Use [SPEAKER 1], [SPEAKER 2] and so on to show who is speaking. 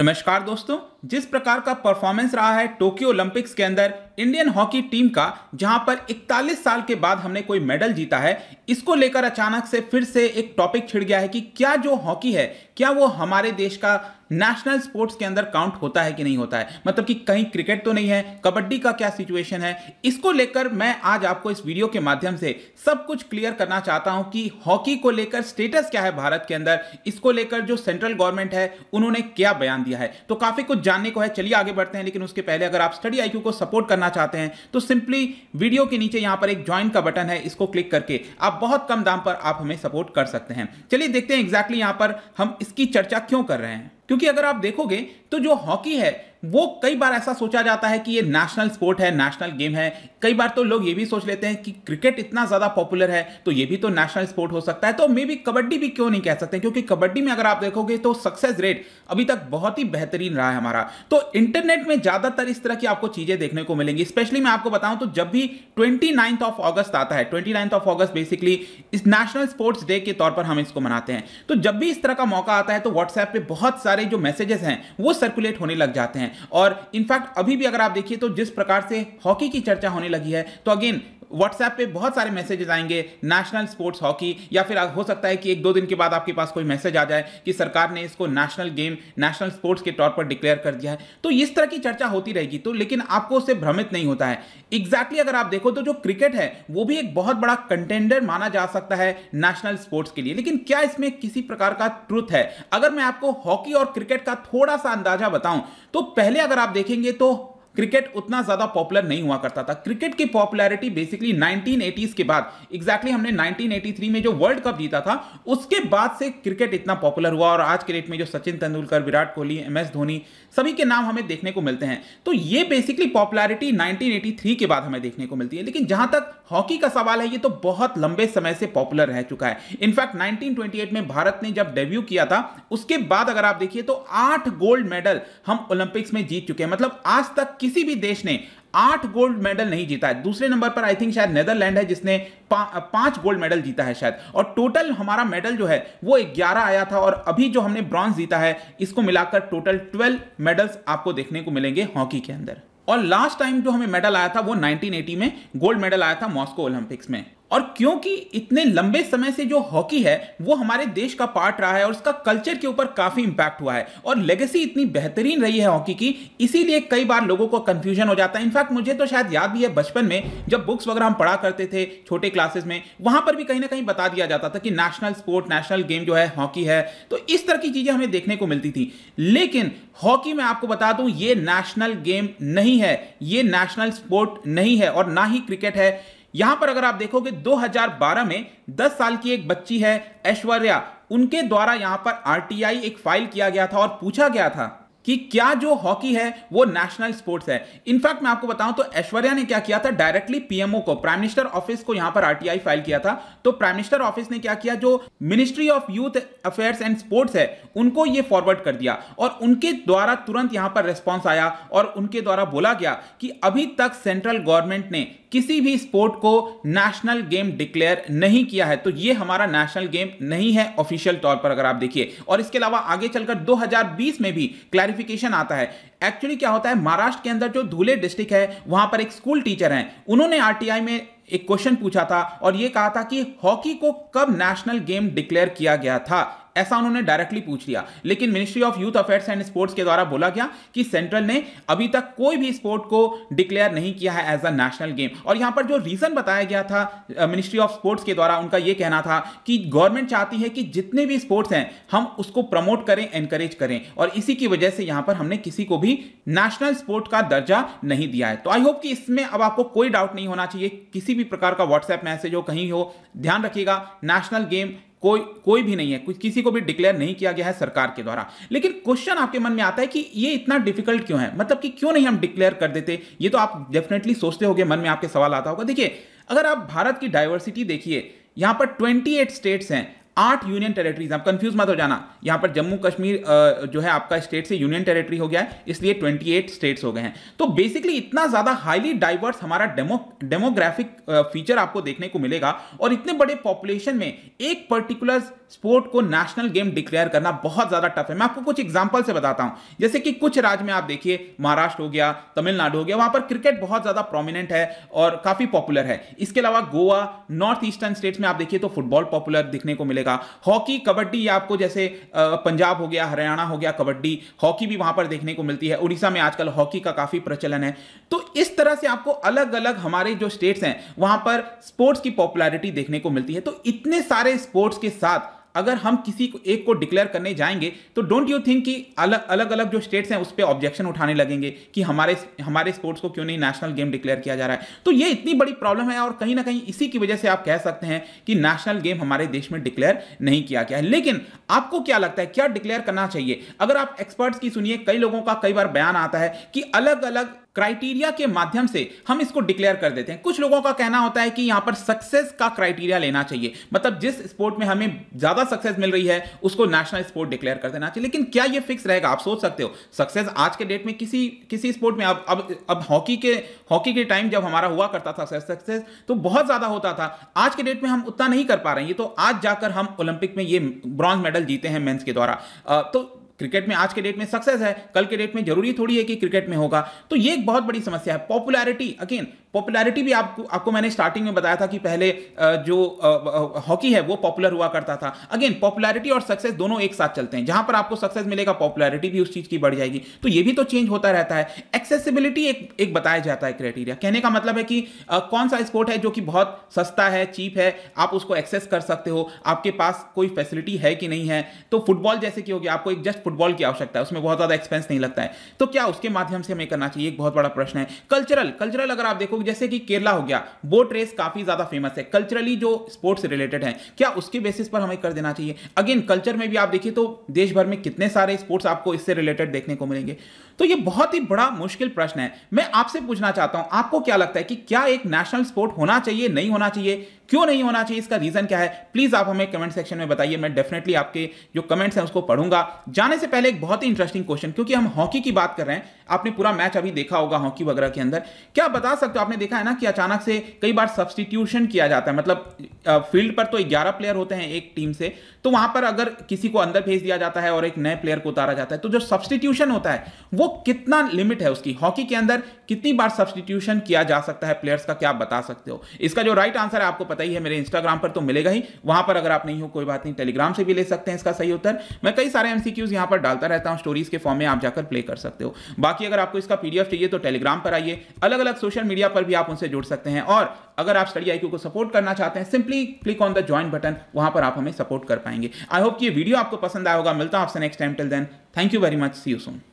[SPEAKER 1] नमस्कार दोस्तों जिस प्रकार का परफॉर्मेंस रहा है टोक्यो ओलंपिक्स के अंदर इंडियन हॉकी टीम का जहां पर 41 साल के बाद हमने कोई मेडल जीता है इसको लेकर अचानक से फिर से एक टॉपिक छिड़ गया है कि क्या जो हॉकी है क्या वो हमारे देश का नेशनल स्पोर्ट्स के अंदर काउंट होता है कि नहीं होता है मतलब कि कहीं क्रिकेट तो नहीं है कबड्डी का क्या सिचुएशन है इसको लेकर मैं आज आपको इस वीडियो के माध्यम से सब कुछ क्लियर करना चाहता हूं कि हॉकी को लेकर स्टेटस क्या है भारत के अंदर इसको लेकर जो सेंट्रल गवर्नमेंट है उन्होंने क्या बयान दिया है तो काफी कुछ जानने को है चलिए आगे बढ़ते हैं लेकिन उसके पहले अगर आप स्टडी आई को सपोर्ट करना चाहते हैं तो सिंपली वीडियो के नीचे यहां पर एक ज्वाइन का बटन है इसको क्लिक करके आप बहुत कम दाम पर आप हमें सपोर्ट कर सकते हैं चलिए देखते हैं एग्जैक्टली यहां पर हम इसकी चर्चा क्यों कर रहे हैं क्योंकि अगर आप देखोगे तो जो हॉकी है वो कई बार ऐसा सोचा जाता है कि ये नेशनल स्पोर्ट है नेशनल गेम है कई बार तो लोग ये भी सोच लेते हैं कि क्रिकेट इतना ज़्यादा पॉपुलर है तो ये भी तो नेशनल स्पोर्ट हो सकता है तो मे बी कबड्डी भी क्यों नहीं कह सकते क्योंकि कबड्डी में अगर आप देखोगे तो सक्सेस रेट अभी तक बहुत ही बेहतरीन रहा है हमारा तो इंटरनेट में ज़्यादातर इस तरह की आपको चीज़ें देखने को मिलेंगी स्पेशली मैं आपको बताऊं तो जब भी ट्वेंटी ऑफ ऑगस्ट आता है ट्वेंटी ऑफ ऑगस्ट बेसिकली इस नेशनल स्पोर्ट्स डे के तौर पर हम इसको मनाते हैं तो जब भी इस तरह का मौका आता है तो व्हाट्सएप पर बहुत सारे जो मैसेजेस हैं वो सर्कुलेट होने लग जाते हैं और इनफैक्ट अभी भी अगर आप देखिए तो जिस प्रकार से हॉकी की चर्चा होने लगी है तो अगेन व्हाट्सएप पे बहुत सारे मैसेजेस आएंगे नेशनल स्पोर्ट्स हॉकी या फिर हो सकता है कि एक दो दिन के बाद आपके पास कोई मैसेज आ जाए कि सरकार ने इसको नेशनल गेम नेशनल स्पोर्ट्स के तौर पर डिक्लेयर कर दिया है तो इस तरह की चर्चा होती रहेगी तो लेकिन आपको उससे भ्रमित नहीं होता है एग्जैक्टली exactly अगर आप देखो तो जो क्रिकेट है वो भी एक बहुत बड़ा कंटेंडर माना जा सकता है नेशनल स्पोर्ट्स के लिए लेकिन क्या इसमें किसी प्रकार का ट्रुथ है अगर मैं आपको हॉकी और क्रिकेट का थोड़ा सा अंदाजा बताऊं तो पहले अगर आप देखेंगे तो क्रिकेट उतना ज्यादा पॉपुलर नहीं हुआ करता था क्रिकेट की पॉपुलैरिटी बेसिकली 1980s के बाद एग्जैक्टली exactly हमने 1983 में जो वर्ल्ड कप जीता था उसके बाद से क्रिकेट इतना पॉपुलर हुआ और आज के डेट में जो सचिन तेंदुलकर विराट कोहली एम एस धोनी सभी के नाम हमें देखने को मिलते हैं तो ये बेसिकली पॉपुलैरिटी 1983 के बाद हमें देखने को मिलती है लेकिन जहां तक हॉकी का सवाल है ये तो बहुत लंबे समय से पॉपुलर रह चुका है इनफैक्ट 1928 में भारत ने जब डेब्यू किया था उसके बाद अगर आप देखिए तो आठ गोल्ड मेडल हम ओलंपिक्स में जीत चुके हैं मतलब आज तक किसी भी देश ने आठ गोल्ड मेडल नहीं जीता है दूसरे नंबर पर आई थिंक शायद नेदरलैंड है जिसने पा, पांच गोल्ड मेडल जीता है शायद और टोटल हमारा मेडल जो है वो ग्यारह आया था और अभी जो हमने ब्रॉन्ज जीता है इसको मिलाकर टोटल ट्वेल्व मेडल्स आपको देखने को मिलेंगे हॉकी के अंदर और लास्ट टाइम जो हमें मेडल आया था वो 1980 में गोल्ड मेडल आया था मॉस्को ओलंपिक्स में और क्योंकि इतने लंबे समय से जो हॉकी है वो हमारे देश का पार्ट रहा है और उसका कल्चर के ऊपर काफ़ी इम्पैक्ट हुआ है और लेगेसी इतनी बेहतरीन रही है हॉकी की इसीलिए कई बार लोगों को कन्फ्यूजन हो जाता है इनफैक्ट मुझे तो शायद याद भी है बचपन में जब बुक्स वगैरह हम पढ़ा करते थे छोटे क्लासेस में वहाँ पर भी कहीं ना कहीं बता दिया जाता था कि नेशनल स्पोर्ट नेशनल गेम जो है हॉकी है तो इस तरह की चीज़ें हमें देखने को मिलती थी लेकिन हॉकी मैं आपको बता दूं ये नेशनल गेम नहीं है ये नेशनल स्पोर्ट नहीं है और ना ही क्रिकेट है यहां पर अगर आप देखोगे 2012 में 10 साल की एक बच्ची है ऐश्वर्या उनके द्वारा यहां पर आरटीआई एक फाइल किया गया था और पूछा गया था कि क्या जो हॉकी है वो नेशनल स्पोर्ट्स है इनफैक्ट मैं आपको बताऊं तो ऐश्वर्या ने क्या किया था डायरेक्टली पीएमओ को प्राइम मिनिस्टर ऑफिस को यहां पर आरटीआई फाइल किया था तो प्राइम मिनिस्टर ऑफिस ने क्या किया जो ministry of youth affairs and sports है उनको ये फॉरवर्ड कर दिया और उनके द्वारा तुरंत यहां पर रेस्पॉन्स आया और उनके द्वारा बोला गया कि अभी तक सेंट्रल गवर्नमेंट ने किसी भी स्पोर्ट को नेशनल गेम डिक्लेयर नहीं किया है तो ये हमारा नेशनल गेम नहीं है ऑफिशियल तौर पर अगर आप देखिए और इसके अलावा आगे चलकर 2020 में भी क्लैरिफिकेशन आता है एक्चुअली क्या होता है महाराष्ट्र के अंदर जो धूले डिस्ट्रिक्ट है वहां पर एक स्कूल टीचर हैं उन्होंने आर में एक क्वेश्चन पूछा था और ये कहा था कि हॉकी को कब नेशनल गेम डिक्लेयर किया गया था ऐसा उन्होंने डायरेक्टली पूछ लिया लेकिन ministry of youth affairs and sports के द्वारा बोला गया कि सेंट्रल ने अभी तक कोई भी स्पोर्ट को डिक्लेयर नहीं किया है एज अ नेशनल गेम और यहां पर जो रीजन बताया गया था मिनिस्ट्री ऑफ स्पोर्ट्स के द्वारा उनका यह कहना था कि गवर्नमेंट चाहती है कि जितने भी स्पोर्ट्स हैं हम उसको प्रमोट करें एनकरेज करें और इसी की वजह से यहां पर हमने किसी को भी नेशनल स्पोर्ट का दर्जा नहीं दिया है तो आई होप कि इसमें अब आपको कोई डाउट नहीं होना चाहिए किसी भी प्रकार का व्हाट्सएप मैसेज हो कहीं हो ध्यान रखिएगा नेशनल गेम कोई कोई भी नहीं है कुछ किसी को भी डिक्लेयर नहीं किया गया है सरकार के द्वारा लेकिन क्वेश्चन आपके मन में आता है कि ये इतना डिफिकल्ट क्यों है मतलब कि क्यों नहीं हम डिक्लेयर कर देते ये तो आप डेफिनेटली सोचते होगे मन में आपके सवाल आता होगा देखिए अगर आप भारत की डाइवर्सिटी देखिए यहाँ पर 28 स्टेट्स हैं आठ यूनियन टेरेटरीज आप कंफ्यूज मत हो जाना यहां पर जम्मू कश्मीर जो है आपका स्टेट से यूनियन टेरेटरी हो गया है इसलिए 28 स्टेट्स हो गए हैं तो बेसिकली इतना ज़्यादा हाईली डाइवर्स हमारा डेमो डेमोग्राफिक फीचर आपको देखने को मिलेगा और इतने बड़े पॉपुलेशन में एक पर्टिकुलर स्पोर्ट को नेशनल गेम डिक्लेयर करना बहुत ज़्यादा टफ है मैं आपको कुछ एग्जाम्पल से बताता हूं जैसे कि कुछ राज्य में आप देखिए महाराष्ट्र हो गया तमिलनाडु हो गया वहां पर क्रिकेट बहुत ज़्यादा प्रोमिनेंट है और काफ़ी पॉपुलर है इसके अलावा गोवा नॉर्थ ईस्टर्न स्टेट्स में आप देखिए तो फुटबॉल पॉपुलर दिखने को मिलेगा मिलेगा हॉकी कबड्डी आपको जैसे पंजाब हो गया हरियाणा हो गया कबड्डी हॉकी भी वहां पर देखने को मिलती है उड़ीसा में आजकल हॉकी का काफी प्रचलन है तो इस तरह से आपको अलग अलग हमारे जो स्टेट्स हैं वहां पर स्पोर्ट्स की पॉपुलैरिटी देखने को मिलती है तो इतने सारे स्पोर्ट्स के साथ अगर हम किसी को एक को डिक्लेयर करने जाएंगे तो डोंट यू थिंक कि अलग अलग अलग जो स्टेट्स हैं उस पर ऑब्जेक्शन उठाने लगेंगे कि हमारे हमारे स्पोर्ट्स को क्यों नहीं नेशनल गेम डिक्लेयर किया जा रहा है तो ये इतनी बड़ी प्रॉब्लम है और कहीं ना कहीं इसी की वजह से आप कह सकते हैं कि नेशनल गेम हमारे देश में डिक्लेयर नहीं किया गया है लेकिन आपको क्या लगता है क्या डिक्लेयर करना चाहिए अगर आप एक्सपर्ट्स की सुनिए कई लोगों का कई बार बयान आता है कि अलग अलग क्राइटेरिया के माध्यम से हम इसको डिक्लेयर कर देते हैं कुछ लोगों का कहना होता है कि यहां पर सक्सेस का क्राइटेरिया लेना चाहिए मतलब जिस स्पोर्ट में हमें ज्यादा सक्सेस मिल रही है उसको नेशनल स्पोर्ट डिक्लेयर कर देना चाहिए लेकिन क्या ये फिक्स रहेगा आप सोच सकते हो सक्सेस आज के डेट में किसी किसी स्पोर्ट में अब अब अब हॉकी के हॉकी के टाइम जब हमारा हुआ करता था सक्सेस तो बहुत ज्यादा होता था आज के डेट में हम उतना नहीं कर पा रहे हैं तो आज जाकर हम ओलंपिक में ये ब्रॉन्ज मेडल जीते हैं मेन्स के द्वारा तो क्रिकेट में आज के डेट में सक्सेस है कल के डेट में जरूरी थोड़ी है कि क्रिकेट में होगा तो ये एक बहुत बड़ी समस्या है पॉपुलैरिटी अगेन पॉपुलैरिटी भी आपको आपको मैंने स्टार्टिंग में बताया था कि पहले जो हॉकी है वो पॉपुलर हुआ करता था अगेन पॉपुलैरिटी और सक्सेस दोनों एक साथ चलते हैं जहां पर आपको सक्सेस मिलेगा पॉपुलैरिटी भी उस चीज की बढ़ जाएगी तो ये भी तो चेंज होता रहता है एक्सेसिबिलिटी एक एक बताया जाता है क्राइटेरिया कहने का मतलब है कि आ, कौन सा स्पोर्ट है जो कि बहुत सस्ता है चीप है आप उसको एक्सेस कर सकते हो आपके पास कोई फैसिलिटी है कि नहीं है तो फुटबॉल जैसे कि हो गया आपको एक जस्ट फुटबॉल की आवश्यकता है उसमें बहुत ज़्यादा एक्सपेंस नहीं लगता है तो क्या उसके माध्यम से हमें करना चाहिए एक बहुत बड़ा प्रश्न है कल्चरल कल्चरल अगर आप देखोगे जैसे कि केरला हो गया बोट रेस काफ़ी ज़्यादा फेमस है कल्चरली जो स्पोर्ट्स रिलेटेड है क्या उसके बेसिस पर हमें कर देना चाहिए अगेन कल्चर में भी आप देखिए तो देश भर में कितने सारे स्पोर्ट्स आपको इससे रिलेटेड देखने को मिलेंगे तो ये बहुत ही बड़ा मुश्किल प्रश्न है मैं आपसे पूछना चाहता हूं आपको क्या लगता है कि क्या एक नेशनल स्पोर्ट होना चाहिए नहीं होना चाहिए क्यों नहीं होना चाहिए इसका रीजन क्या है प्लीज आप हमें कमेंट सेक्शन में बताइए मैं डेफिनेटली आपके जो कमेंट्स हैं उसको पढ़ूंगा जाने से पहले एक बहुत ही इंटरेस्टिंग क्वेश्चन क्योंकि हम हॉकी की बात कर रहे हैं आपने पूरा मैच अभी देखा होगा हॉकी वगैरह के अंदर क्या बता सकते हो आपने देखा है ना कि अचानक से कई बार सब्सटीट्यूशन किया जाता है मतलब फील्ड पर तो 11 प्लेयर होते हैं एक टीम से तो वहां पर अगर किसी को अंदर भेज दिया जाता है और एक नए प्लेयर को उतारा जाता है तो जो सब्सटीट्यूशन होता है वो कितना लिमिट है उसकी हॉकी के अंदर कितनी बार सब्सटीट्यूशन किया जा सकता है प्लेयर्स का क्या बता सकते हो इसका जो राइट आंसर है आपको पता ही है मेरे इंस्टाग्राम पर तो मिलेगा ही वहां पर अगर आप नहीं हो कोई बात नहीं टेलीग्राम से भी ले सकते हैं इसका सही उत्तर मैं कई सारे एमसीक्यूज यहां पर डालता रहता हूं स्टोरीज के फॉर्म में आप जाकर प्ले कर सकते हो बाकी अगर आपको इसका पीडीएफ चाहिए तो टेलीग्राम पर आइए अलग अलग सोशल मीडिया पर भी आप उनसे जुड़ सकते हैं और अगर आप स्टडी आई को सपोर्ट करना चाहते हैं simply click on the join button वहां पर आप हमें सपोर्ट कर पाएंगे आई होप कि ये वीडियो आपको पसंद आया होगा मिलता हूं आपसे next time till then thank you very much see you soon